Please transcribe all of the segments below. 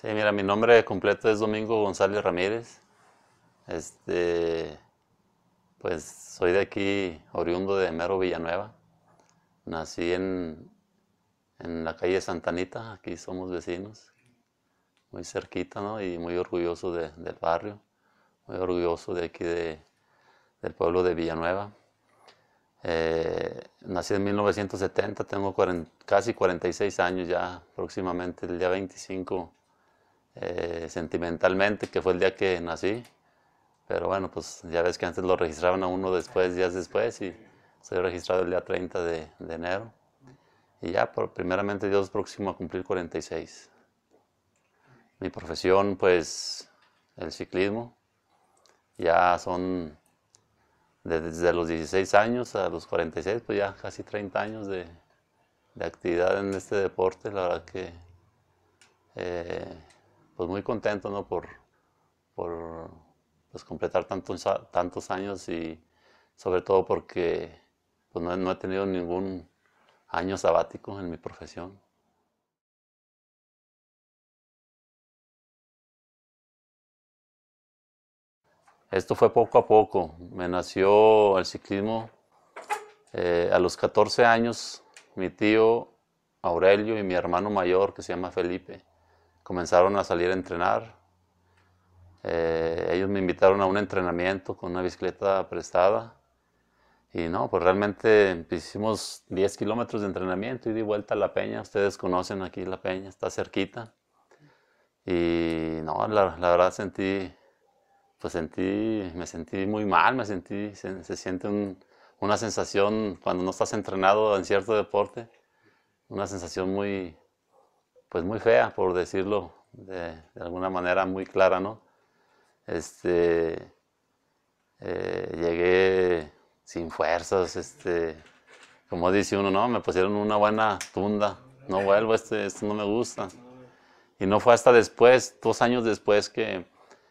Sí, mira, mi nombre completo es Domingo González Ramírez. Este, pues soy de aquí, oriundo de Mero Villanueva. Nací en, la calle Santanita, aquí somos vecinos, muy cerquita, ¿no? Y muy orgulloso del barrio, muy orgulloso de aquí de, del pueblo de Villanueva. Eh, nací en 1970, tengo casi 46 años ya, próximamente el día 25 eh, sentimentalmente, que fue el día que nací. Pero bueno, pues ya ves que antes lo registraban a uno después, días después, y soy registrado el día 30 de, de enero. Y ya, por, primeramente Dios próximo a cumplir 46. Mi profesión, pues, el ciclismo. Ya son desde los 16 años a los 46, pues ya casi 30 años de, de actividad en este deporte. La verdad que eh, pues muy contento, ¿no? Por, por pues, completar tantos, tantos años y sobre todo porque pues, no, he tenido ningún año sabático en mi profesión. Esto fue poco a poco. Me nació el ciclismo eh, a los 14 años. Mi tío Aurelio y mi hermano mayor, que se llama Felipe, comenzaron a salir a entrenar. Eh, ellos me invitaron a un entrenamiento con una bicicleta prestada. Y no, pues realmente pues, hicimos 10 kilómetros de entrenamiento y di vuelta a La Peña. Ustedes conocen aquí La Peña, está cerquita. Y no, la, verdad sentí, pues sentí, me sentí muy mal, me sentí, se, siente una sensación cuando no estás entrenado en cierto deporte, una sensación muy, pues muy fea, por decirlo de, alguna manera muy clara, ¿no? Este, eh, llegué sin fuerzas, este, como dice uno, no, me pusieron una buena tunda, no vuelvo, este, esto no me gusta. Y no fue hasta después, dos años después, que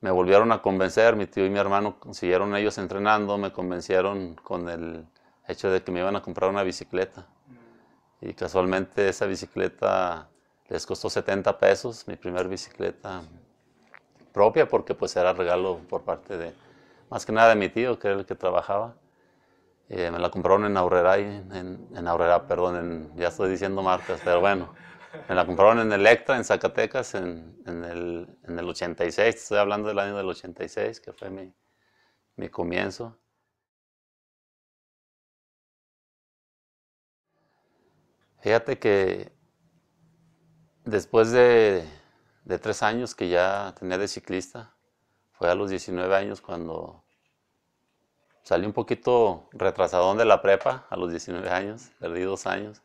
me volvieron a convencer, mi tío y mi hermano siguieron ellos entrenando, me convencieron con el hecho de que me iban a comprar una bicicleta. Y casualmente esa bicicleta les costó 70 pesos mi primer bicicleta propia porque pues era regalo por parte de, más que nada de mi tío, que era el que trabajaba. Eh, me la compraron en Aurrera, en, en perdón, ya estoy diciendo marcas, pero bueno. Me la compraron en Electra, en Zacatecas, en, el, 86, estoy hablando del año del 86, que fue mi, mi comienzo. Fíjate que Después de, tres años que ya tenía de ciclista, fue a los 19 años cuando salí un poquito retrasadón de la prepa, a los 19 años, perdí dos años.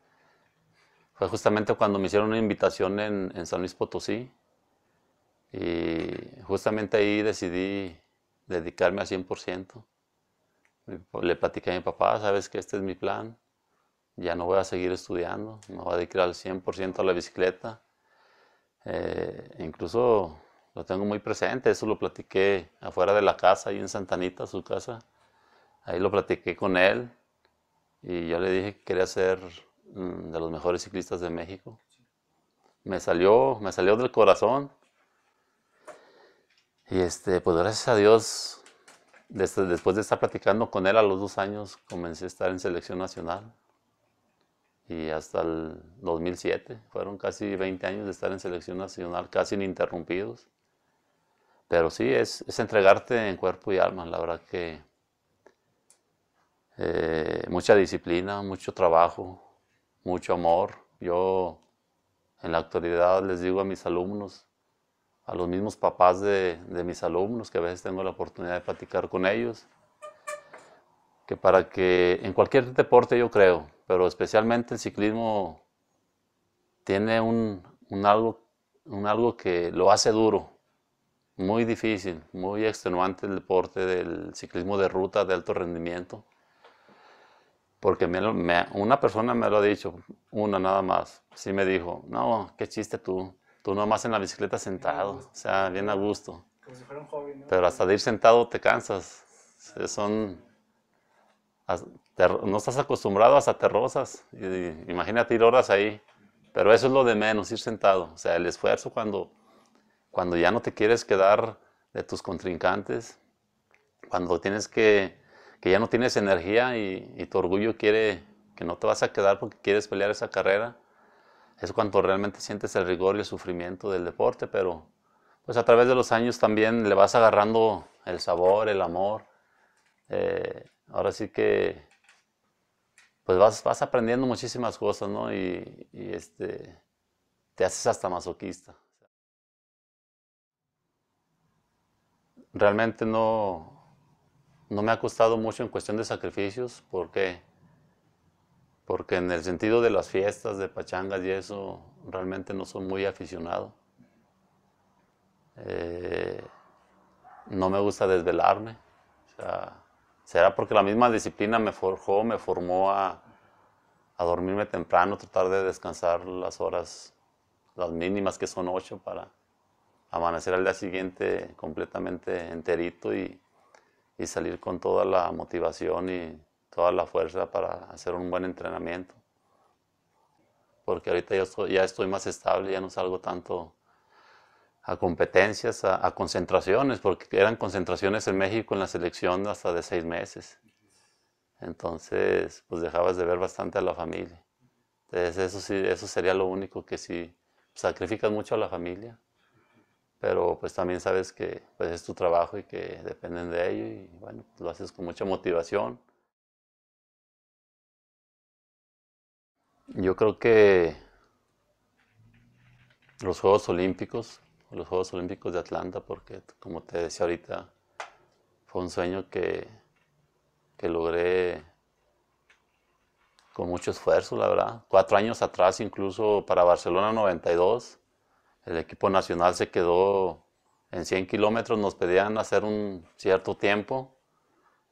Fue justamente cuando me hicieron una invitación en, San Luis Potosí y justamente ahí decidí dedicarme al 100%. Le platicé a mi papá, sabes que este es mi plan, ya no voy a seguir estudiando, me voy a dedicar al 100% a la bicicleta eh, incluso lo tengo muy presente, eso lo platiqué afuera de la casa, ahí en Santanita, su casa. Ahí lo platiqué con él y yo le dije que quería ser mm, de los mejores ciclistas de México. Me salió, me salió del corazón. Y este, pues gracias a Dios, después de estar platicando con él a los dos años, comencé a estar en selección nacional y hasta el 2007. Fueron casi 20 años de estar en selección nacional, casi ininterrumpidos. Pero sí, es, es entregarte en cuerpo y alma, la verdad que eh, mucha disciplina, mucho trabajo, mucho amor. Yo en la actualidad les digo a mis alumnos, a los mismos papás de, de mis alumnos, que a veces tengo la oportunidad de platicar con ellos, que para que en cualquier deporte yo creo, pero especialmente el ciclismo tiene un, algo, un algo que lo hace duro, muy difícil, muy extenuante el deporte del ciclismo de ruta de alto rendimiento. Porque me, una persona me lo ha dicho, una nada más, sí me dijo, no, qué chiste tú, tú nomás en la bicicleta sentado, o sea, bien a gusto. Pero hasta de ir sentado te cansas. Son no estás acostumbrado, a te rozas. imagínate ir horas ahí. Pero eso es lo de menos, ir sentado. O sea, el esfuerzo cuando, cuando ya no te quieres quedar de tus contrincantes, cuando tienes que, que ya no tienes energía y, tu orgullo quiere que no te vas a quedar porque quieres pelear esa carrera, es cuando realmente sientes el rigor y el sufrimiento del deporte, pero pues a través de los años también le vas agarrando el sabor, el amor. Eh, ahora sí que pues vas, aprendiendo muchísimas cosas, ¿no? Y, este, te haces hasta masoquista. Realmente no, no me ha costado mucho en cuestión de sacrificios, ¿por qué? Porque en el sentido de las fiestas, de pachangas y eso, realmente no soy muy aficionado. Eh, no me gusta desvelarme. O sea, ¿Será porque la misma disciplina me forjó, me formó a, dormirme temprano, tratar de descansar las horas, las mínimas que son ocho, para amanecer al día siguiente completamente enterito y, salir con toda la motivación y toda la fuerza para hacer un buen entrenamiento? Porque ahorita yo ya estoy más estable, ya no salgo tanto a competencias, a, concentraciones, porque eran concentraciones en México en la selección hasta de seis meses. Entonces, pues dejabas de ver bastante a la familia. Entonces, eso sí, eso sería lo único que sí, sacrificas mucho a la familia, pero pues también sabes que pues, es tu trabajo y que dependen de ello y bueno, lo haces con mucha motivación. Yo creo que los Juegos Olímpicos los Juegos Olímpicos de Atlanta, porque como te decía ahorita, fue un sueño que, que logré con mucho esfuerzo, la verdad. Cuatro años atrás, incluso para Barcelona 92, el equipo nacional se quedó en 100 kilómetros, nos pedían hacer un cierto tiempo,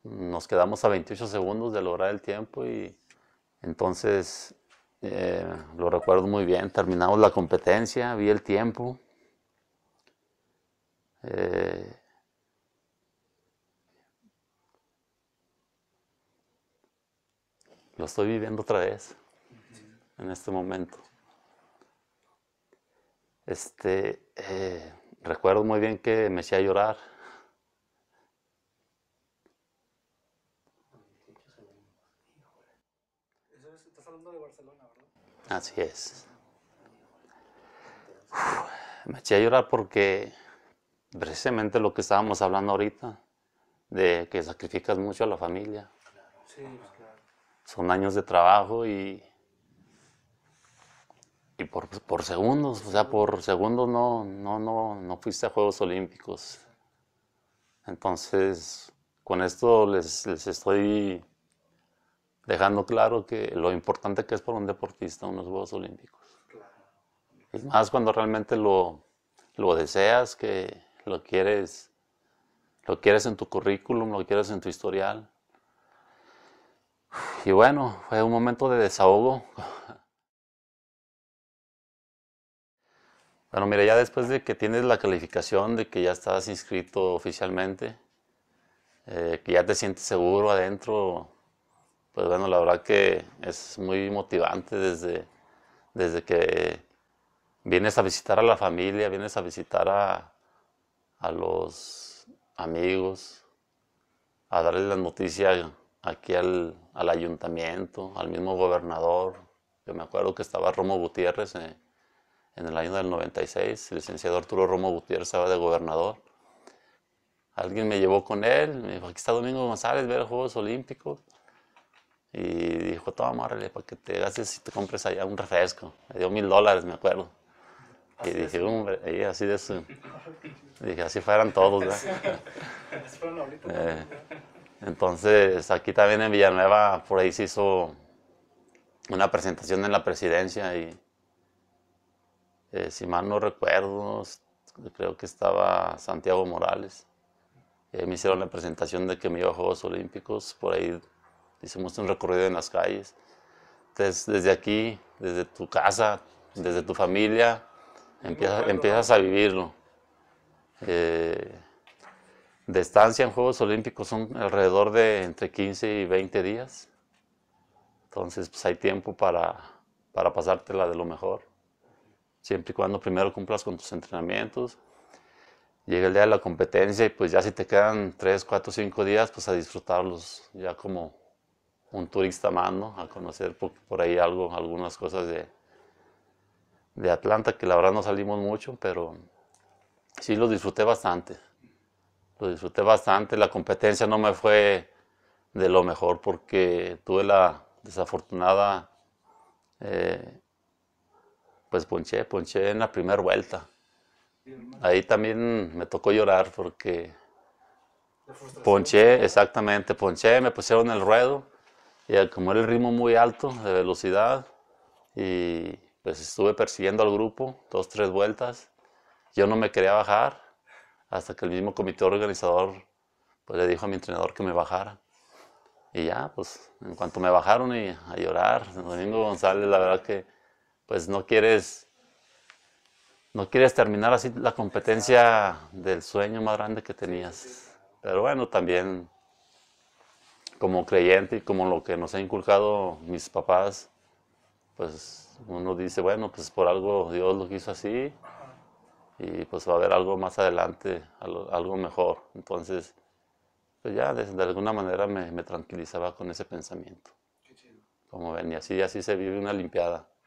nos quedamos a 28 segundos de lograr el tiempo y entonces eh, lo recuerdo muy bien, terminamos la competencia, vi el tiempo eh, lo estoy viviendo otra vez en este momento. Este, eh, recuerdo muy bien que me hacía llorar. Estás hablando de Barcelona, Así es. Me me hacía llorar porque precisamente lo que estábamos hablando ahorita, de que sacrificas mucho a la familia. Pues Son años de trabajo y, y por, segundos, o sea, por segundos no, no, no, no fuiste a Juegos Olímpicos. Entonces, con esto les, estoy dejando claro que lo importante que es para un deportista unos Juegos Olímpicos. Es más cuando realmente lo deseas, que, lo quieres, lo quieres en tu currículum, lo quieres en tu historial. Y bueno, fue un momento de desahogo. Bueno, mira, ya después de que tienes la calificación de que ya estás inscrito oficialmente, eh, que ya te sientes seguro adentro, pues bueno, la verdad que es muy motivante desde, desde que vienes a visitar a la familia, vienes a visitar a, a los amigos, a darle la noticia aquí al, ayuntamiento, al mismo gobernador. Yo me acuerdo que estaba Romo Gutiérrez eh, en, el año del 96, el licenciado Arturo Romo Gutiérrez estaba de gobernador. Alguien me llevó con él, me dijo, aquí está Domingo González, ver los Juegos Olímpicos. Y dijo, toma, márrele para que te hagas y te compres allá un refresco. Me dio mil dólares, me acuerdo y dije, hombre, y así de Dije, así fueran todos, eh, entonces, aquí también en Villanueva, por ahí se hizo una presentación en la presidencia y, eh, si mal no recuerdo, creo que estaba Santiago Morales. me hicieron la presentación de que me iba a Juegos Olímpicos, por ahí hicimos un recorrido en las calles. Entonces, desde aquí, desde tu casa, desde tu familia, empiezas ah. a vivirlo. Eh, de estancia en Juegos Olímpicos son alrededor de entre 15 y 20 días. Entonces, pues hay tiempo para, para pasártela de lo mejor. Siempre y cuando primero cumplas con tus entrenamientos. Llega el día de la competencia y pues ya si te quedan 3, 4, 5 días, pues a disfrutarlos ya como un turista a A conocer por, por ahí algo, algunas cosas de, de Atlanta, que la verdad no salimos mucho, pero sí lo disfruté bastante. Lo disfruté bastante. La competencia no me fue de lo mejor porque tuve la desafortunada, eh, pues ponché, ponché en la primera vuelta. Ahí también me tocó llorar porque ponché, exactamente, ponché, me pusieron el ruedo y como era el ritmo muy alto de velocidad y pues, estuve persiguiendo al grupo dos, tres vueltas. Yo no me quería bajar hasta que el mismo comité organizador pues, le dijo a mi entrenador que me bajara. Y ya, pues en cuanto me bajaron y a llorar, Domingo González, la verdad que pues no quieres, no quieres terminar así la competencia del sueño más grande que tenías. Pero bueno, también como creyente y como lo que nos ha inculcado mis papás, pues uno dice, bueno, pues por algo Dios lo quiso así y pues va a haber algo más adelante, algo mejor. Entonces, pues ya de, alguna manera me, tranquilizaba con ese pensamiento. Como ven, y así, así se vive una limpiada.